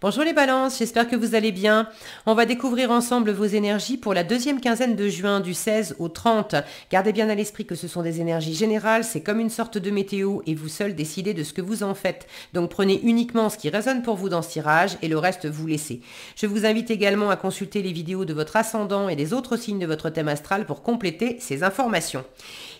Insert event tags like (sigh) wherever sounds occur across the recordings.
Bonjour les balances, j'espère que vous allez bien. On va découvrir ensemble vos énergies pour la deuxième quinzaine de juin du 16 au 30. Gardez bien à l'esprit que ce sont des énergies générales, c'est comme une sorte de météo et vous seul décidez de ce que vous en faites. Donc prenez uniquement ce qui résonne pour vous dans ce tirage et le reste vous laissez. Je vous invite également à consulter les vidéos de votre ascendant et des autres signes de votre thème astral pour compléter ces informations.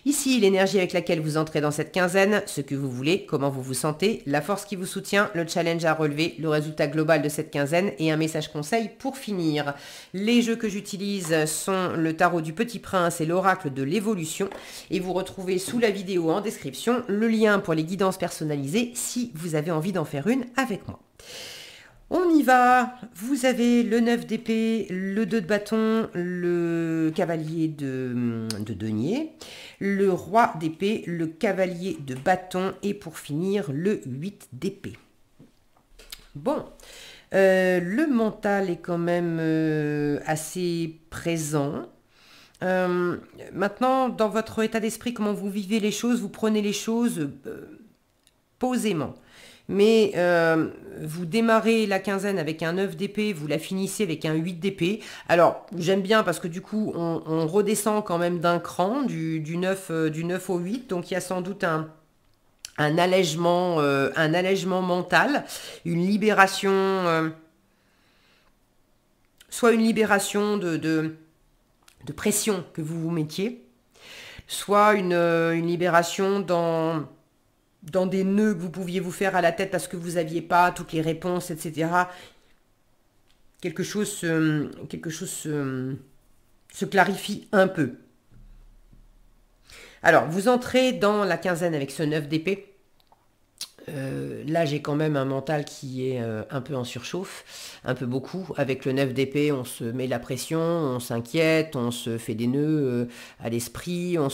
Ici, l'énergie avec laquelle vous entrez dans cette quinzaine, ce que vous voulez, comment vous vous sentez, la force qui vous soutient, le challenge à relever, le résultat global de cette quinzaine et un message conseil pour finir. Les jeux que j'utilise sont le tarot du petit prince et l'oracle de l'évolution et vous retrouvez sous la vidéo en description le lien pour les guidances personnalisées si vous avez envie d'en faire une avec moi. On y va Vous avez le 9 d'épée, le 2 de bâton, le cavalier de, hum, de denier, le roi d'épée, le cavalier de bâton et pour finir le 8 d'épée. Bon, euh, le mental est quand même euh, assez présent. Euh, maintenant, dans votre état d'esprit, comment vous vivez les choses, vous prenez les choses posément mais euh, vous démarrez la quinzaine avec un 9 d'épée, vous la finissez avec un 8 d'épée. Alors, j'aime bien parce que du coup, on, redescend quand même d'un cran, du, 9, euh, au 8, donc il y a sans doute un, allègement, euh, un allègement mental, une libération, soit une libération de, pression que vous vous mettiez, soit une libération dans dans des nœuds que vous pouviez vous faire à la tête à ce que vous n'aviez pas toutes les réponses, etc. Quelque chose, quelque chose se, clarifie un peu. Alors, vous entrez dans la quinzaine avec ce 9 d'épée. Euh, là, j'ai quand même un mental qui est euh, un peu en surchauffe, un peu beaucoup. Avec le 9 d'épée, on se met la pression, on s'inquiète, on se fait des nœuds euh, à l'esprit, on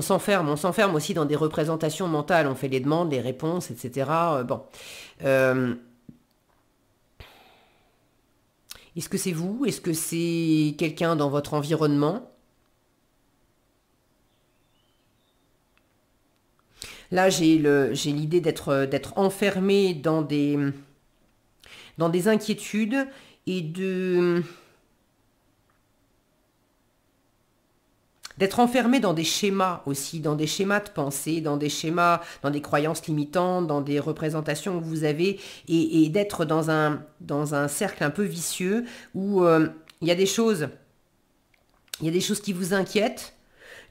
s'enferme. on s'enferme aussi dans des représentations mentales. On fait les demandes, les réponses, etc. bon. Est-ce que c'est vous Est-ce que c'est quelqu'un dans votre environnement Là, j'ai l'idée d'être enfermé dans des, dans des inquiétudes et de... d'être enfermé dans des schémas aussi, dans des schémas de pensée, dans des schémas, dans des croyances limitantes, dans des représentations que vous avez, et, d'être dans un, dans un cercle un peu vicieux où euh, il y a des choses, il y a des choses qui vous inquiètent,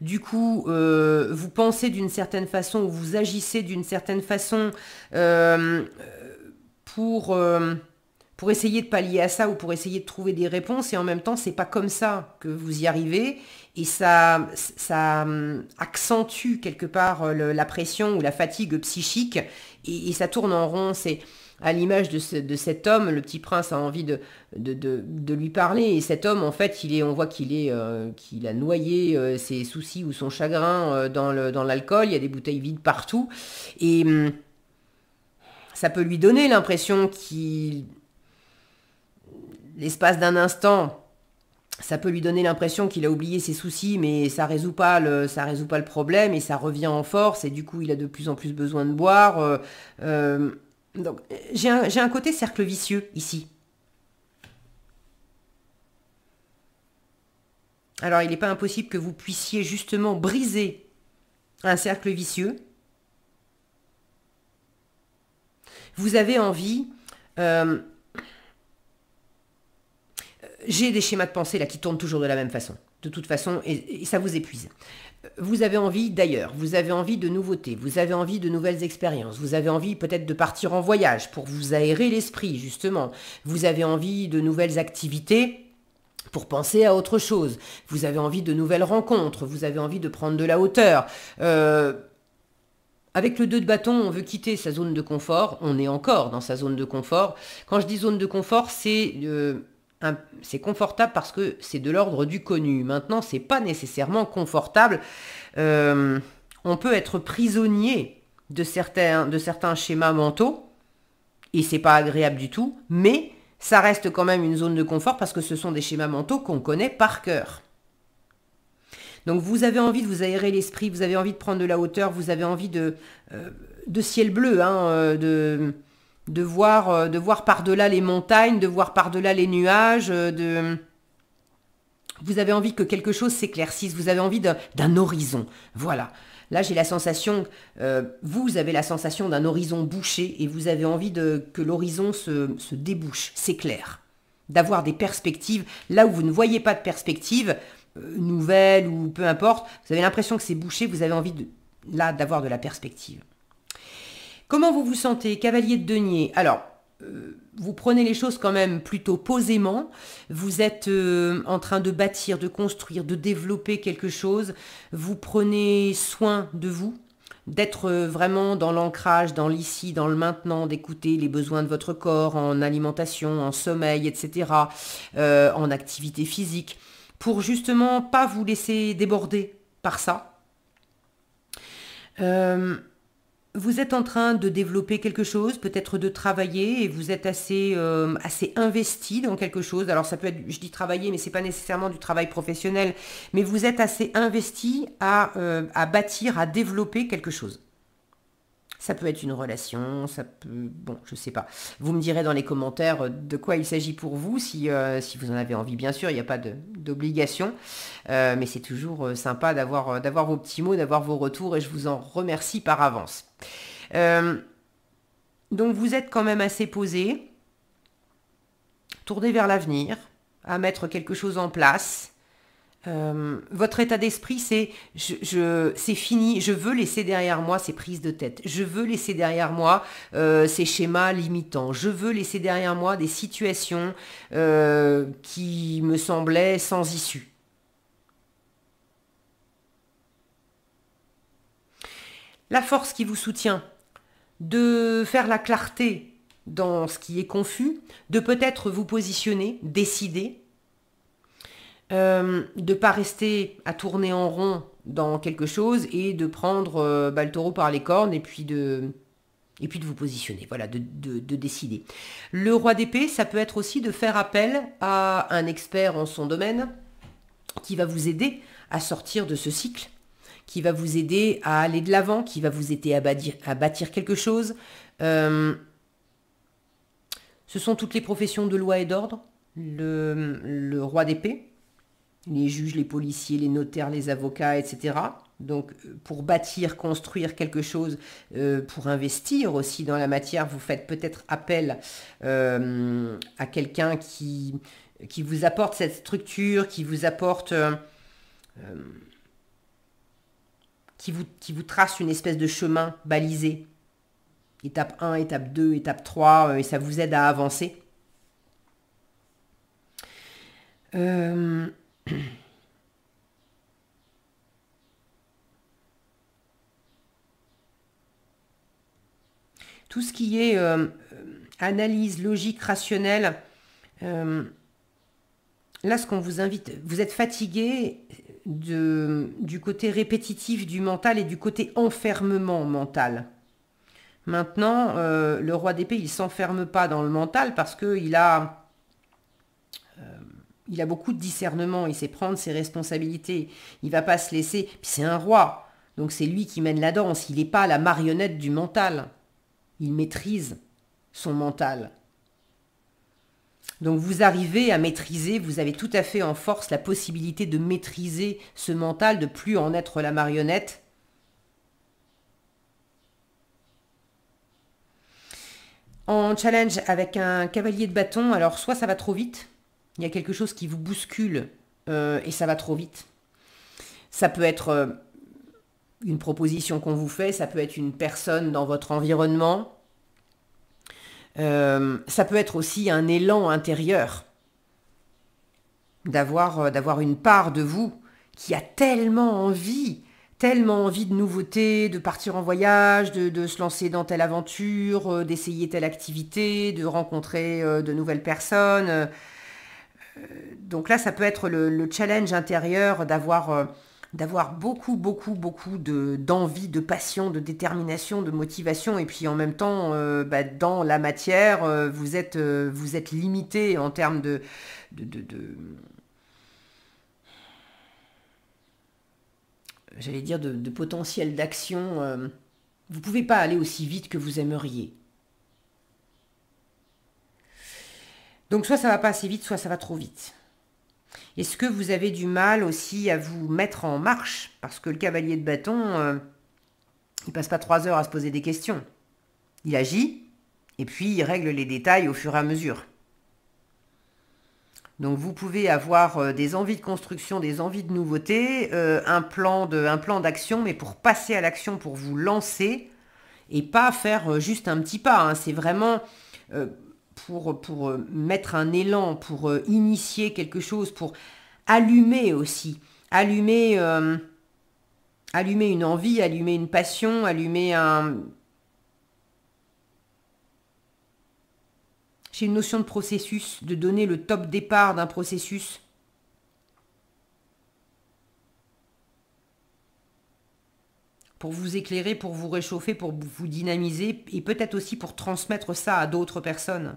du coup, euh, vous pensez d'une certaine façon ou vous agissez d'une certaine façon euh, euh, pour, essayer de pallier à ça ou pour essayer de trouver des réponses, et en même temps, ce n'est pas comme ça que vous y arrivez, et ça, hum, accentue quelque part la pression ou la fatigue psychique, et, et ça tourne en rond. C'est à l'image de, cet homme, le petit prince a envie de, de, lui parler, et cet homme, en fait, il est, on voit qu'il est, euh, qu'il a noyé euh, ses soucis ou son chagrin euh, dans, le, dans l'alcool, il y a des bouteilles vides partout, et hum, ça peut lui donner l'impression qu'il, l'espace d'un instant, ça peut lui donner l'impression qu'il a oublié ses soucis, mais ça résout pas le, résout pas le problème et ça revient en force et du coup il a de plus en plus besoin de boire. Donc, euh, j'ai un, côté cercle vicieux ici. Alors, il n'est pas impossible que vous puissiez justement briser un cercle vicieux. Vous avez envie... Euh, j'ai des schémas de pensée là qui tournent toujours de la même façon de toute façon, et, ça vous épuise. Vous avez envie d'ailleurs, vous avez envie de nouveautés, vous avez envie de nouvelles expériences, vous avez envie peut-être de partir en voyage pour vous aérer l'esprit, justement. Vous avez envie de nouvelles activités pour penser à autre chose. Vous avez envie de nouvelles rencontres, vous avez envie de prendre de la hauteur. Euh, avec le 2 de bâton, on veut quitter sa zone de confort, on est encore dans sa zone de confort. Quand je dis zone de confort, c'est... Euh, c'est confortable parce que c'est de l'ordre du connu. Maintenant, c'est pas nécessairement confortable. Euh, on peut être prisonnier de certains, schémas mentaux et c'est pas agréable du tout, mais ça reste quand même une zone de confort parce que ce sont des schémas mentaux qu'on connaît par cœur. Donc vous avez envie de vous aérer l'esprit, vous avez envie de prendre de la hauteur, vous avez envie de, euh, de ciel bleu, hein, euh, de, euh, de voir, par-delà les montagnes, de voir par-delà les nuages, euh, de... Vous avez envie que quelque chose s'éclaircisse, vous avez envie d'un horizon. Voilà. Là, j'ai la sensation, euh, vous avez la sensation d'un horizon bouché et vous avez envie de, que l'horizon se, débouche, s'éclaire, d'avoir des perspectives. Là où vous ne voyez pas de perspective, nouvelles ou peu importe, vous avez l'impression que c'est bouché, vous avez envie là d'avoir de la perspective. Comment vous vous sentez, cavalier de denier Alors, euh, vous prenez les choses quand même plutôt posément. Vous êtes euh, en train de bâtir, de construire, de développer quelque chose. Vous prenez soin de vous, d'être euh, vraiment dans l'ancrage, dans l'ici, dans le maintenant, d'écouter les besoins de votre corps en alimentation, en sommeil, etc., en activité physique, pour justement pas vous laisser déborder par ça vous êtes en train de développer quelque chose, peut-être de travailler, et vous êtes assez, euh, assez investi dans quelque chose. Alors ça peut être, je dis travailler, mais ce n'est pas nécessairement du travail professionnel, mais vous êtes assez investi à euh, bâtir, à développer quelque chose. Ça peut être une relation, ça peut... Bon, je sais pas. Vous me direz dans les commentaires euh, de quoi il s'agit pour vous, si, euh, si vous en avez envie, bien sûr, il n'y a pas d'obligation. Euh, mais c'est toujours sympa d'avoir vos petits mots, d'avoir vos retours, et je vous en remercie par avance. donc vous êtes quand même assez posé, tourné vers l'avenir, à mettre quelque chose en place. Euh, votre état d'esprit, c'est je, c'est fini, je veux laisser derrière moi ces prises de tête, je veux laisser derrière moi euh, ces schémas limitants, je veux laisser derrière moi des situations euh, qui me semblaient sans issue. La force qui vous soutient, de faire la clarté dans ce qui est confus, de peut-être vous positionner, décider, euh, de ne pas rester à tourner en rond dans quelque chose et de prendre euh, Baltoro le taureau par les cornes et puis de, et puis de vous positionner, voilà, de, décider. Le roi d'épée, ça peut être aussi de faire appel à un expert en son domaine qui va vous aider à sortir de ce cycle, qui va vous aider à aller de l'avant, qui va vous aider à bâtir, quelque chose. Euh, ce sont toutes les professions de loi et d'ordre, le, le roi d'épée les juges, les policiers, les notaires, les avocats, etc. Donc euh, pour bâtir, construire quelque chose, euh, pour investir aussi dans la matière, vous faites peut-être appel euh, à quelqu'un qui, qui vous apporte cette structure, qui vous apporte... qui, vous, qui vous trace une espèce de chemin balisé. Étape 1, étape 2, étape 3, et ça vous aide à avancer. (clears throat) Tout ce qui est euh, analyse, logique, rationnelle, euh, là, ce qu'on vous invite, vous êtes fatigué de, du côté répétitif du mental et du côté enfermement mental. Maintenant, euh, le roi d'épée, il s'enferme pas dans le mental parce qu'il a il a beaucoup de discernement, il sait prendre ses responsabilités, il va pas se laisser, c'est un roi, donc c'est lui qui mène la danse, il n'est pas la marionnette du mental, il maîtrise son mental. Donc vous arrivez à maîtriser, vous avez tout à fait en force la possibilité de maîtriser ce mental, de plus en être la marionnette. En challenge avec un cavalier de bâton, alors soit ça va trop vite, il y a quelque chose qui vous bouscule euh, et ça va trop vite. Ça peut être euh, une proposition qu'on vous fait, ça peut être une personne dans votre environnement, euh, ça peut être aussi un élan intérieur d'avoir d'avoir une part de vous qui a tellement envie tellement envie de nouveautés, de partir en voyage, de, se lancer dans telle aventure, d'essayer telle activité, de rencontrer de nouvelles personnes donc là, ça peut être le, challenge intérieur d'avoir euh, d'avoir beaucoup, beaucoup, beaucoup d'envie, de, passion, de détermination, de motivation, et puis en même temps, euh, bah, dans la matière, euh, vous, êtes, vous êtes limité en termes de, de, j'allais dire, de, potentiel d'action. vous ne pouvez pas aller aussi vite que vous aimeriez. Donc soit ça va pas assez vite, soit ça va trop vite. Est-ce que vous avez du mal aussi à vous mettre en marche Parce que le cavalier de bâton, euh, il passe pas trois heures à se poser des questions. Il agit, et puis il règle les détails au fur et à mesure. Donc vous pouvez avoir euh, des envies de construction, des envies de nouveauté, euh, un plan d'action, mais pour passer à l'action, pour vous lancer, et pas faire juste un petit pas. Hein. C'est vraiment pour, euh, mettre un élan, pour euh, initier quelque chose, pour allumer aussi, allumer, euh, allumer une envie, allumer une passion, allumer un... J'ai une notion de processus, de donner le top départ d'un processus. pour vous éclairer, pour vous réchauffer, pour vous dynamiser et peut-être aussi pour transmettre ça à d'autres personnes.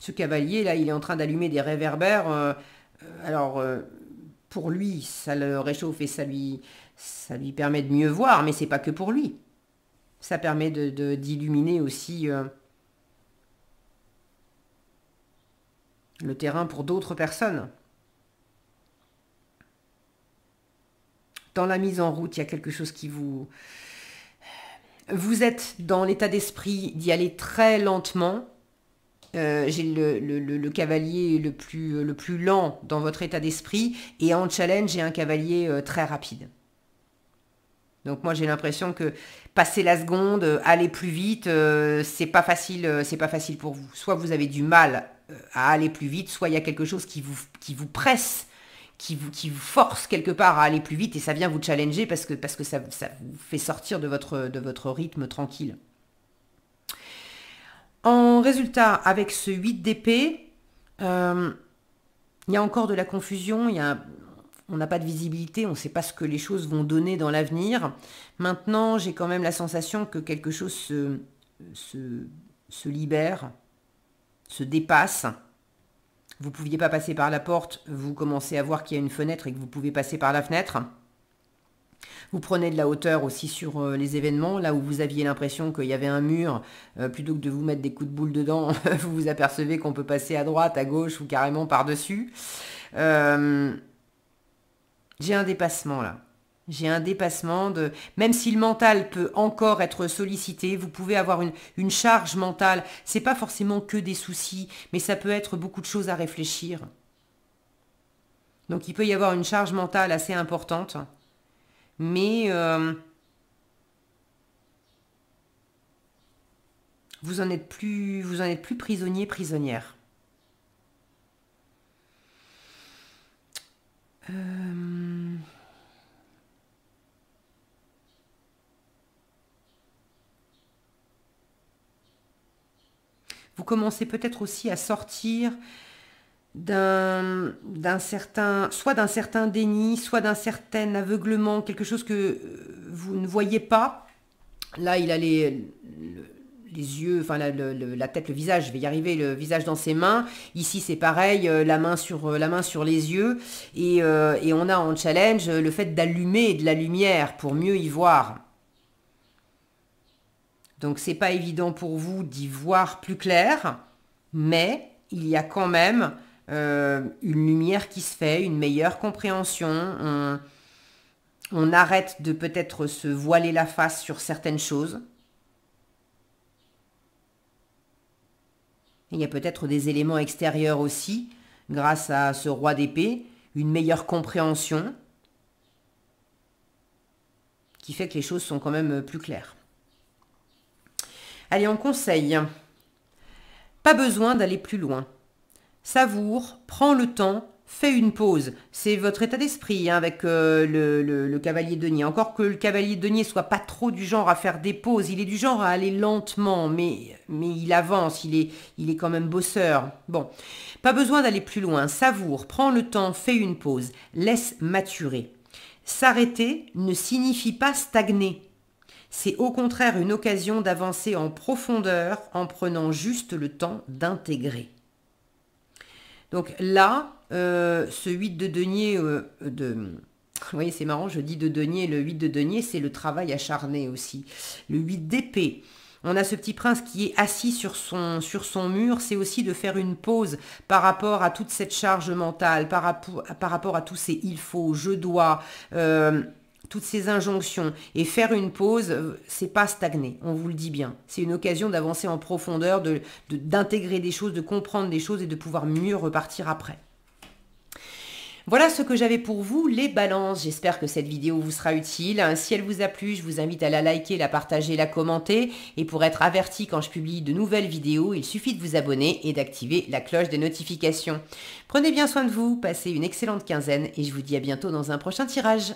Ce cavalier, là, il est en train d'allumer des réverbères. Euh, euh, alors, euh, pour lui, ça le réchauffe et ça lui, ça lui permet de mieux voir, mais c'est pas que pour lui. Ça permet d'illuminer de, d'illuminer aussi le terrain pour d'autres personnes. dans la mise en route, il y a quelque chose qui vous... Vous êtes dans l'état d'esprit d'y aller très lentement. Euh, j'ai le, le, cavalier le plus, le plus lent dans votre état d'esprit et en challenge, j'ai un cavalier euh, très rapide. Donc moi j'ai l'impression que passer la seconde, euh, aller plus vite, c'est pas facile, c'est pas facile pour vous. Soit vous avez du mal à aller plus vite, soit il y a quelque chose qui vous, qui vous presse qui vous, force quelque part à aller plus vite et ça vient vous challenger parce que, parce que ça, vous fait sortir de votre, de votre rythme tranquille. En résultat, avec ce 8 d'épée, euh, il y a encore de la confusion, y on n'a pas de visibilité, on ne sait pas ce que les choses vont donner dans l'avenir. Maintenant, j'ai quand même la sensation que quelque chose se, se libère, se dépasse, vous pouviez pas passer par la porte, vous commencez à voir qu'il y a une fenêtre et que vous pouvez passer par la fenêtre. Vous prenez de la hauteur aussi sur euh, les événements, là où vous aviez l'impression qu'il y avait un mur, euh, plutôt que de vous mettre des coups de boule dedans, (laughs) vous vous apercevez qu'on peut passer à droite, à gauche ou carrément par-dessus. Euh, j'ai un dépassement là. J'ai un dépassement de... Même si le mental peut encore être sollicité, vous pouvez avoir une, une charge mentale. Ce n'est pas forcément que des soucis, mais ça peut être beaucoup de choses à réfléchir. Donc il peut y avoir une charge mentale assez importante. Mais... Euh, vous en êtes plus, vous en êtes plus prisonnier, prisonnière. Euh, Vous commencez peut-être aussi à sortir d'un certain, soit d'un certain déni, soit d'un certain aveuglement, quelque chose que euh, vous ne voyez pas. Là, il a les, les yeux, enfin la, tête, le visage, je vais y arriver, le visage dans ses mains. Ici, c'est pareil, euh, la main sur, euh, la main sur les yeux. Et, et on a en challenge le fait d'allumer de la lumière pour mieux y voir. Donc c'est pas évident pour vous d'y voir plus clair, mais il y a quand même euh, une lumière qui se fait, une meilleure compréhension. On, on arrête de peut-être se voiler la face sur certaines choses. Il y a peut-être des éléments extérieurs aussi, grâce à ce roi d'épée, une meilleure compréhension qui fait que les choses sont quand même plus claires. Allez, on conseille. Pas besoin d'aller plus loin. Savoure, prends le temps, fais une pause. C'est votre état d'esprit hein, avec euh, le, le, cavalier denier. Encore que le cavalier denier soit pas trop du genre à faire des pauses, il est du genre à aller lentement, mais, mais il avance, il est, il est quand même bosseur. Bon, pas besoin d'aller plus loin. Savoure, prends le temps, fais une pause, laisse maturer. S'arrêter ne signifie pas stagner. C'est au contraire une occasion d'avancer en profondeur en prenant juste le temps d'intégrer. Donc là, euh, ce 8 de denier euh, Vous voyez, c'est marrant, je dis de denier, le 8 de denier, c'est le travail acharné aussi. Le 8 d'épée. On a ce petit prince qui est assis sur son, sur son mur, c'est aussi de faire une pause par rapport à toute cette charge mentale, par, rapport, à tous ces il faut, je dois. Euh, toutes ces injonctions et faire une pause, euh, c'est pas stagner, on vous le dit bien. C'est une occasion d'avancer en profondeur, d'intégrer de, des choses, de comprendre des choses et de pouvoir mieux repartir après. Voilà ce que j'avais pour vous, les balances. J'espère que cette vidéo vous sera utile. Si elle vous a plu, je vous invite à la liker, la partager, la commenter. Et pour être averti quand je publie de nouvelles vidéos, il suffit de vous abonner et d'activer la cloche des notifications. Prenez bien soin de vous, passez une excellente quinzaine et je vous dis à bientôt dans un prochain tirage.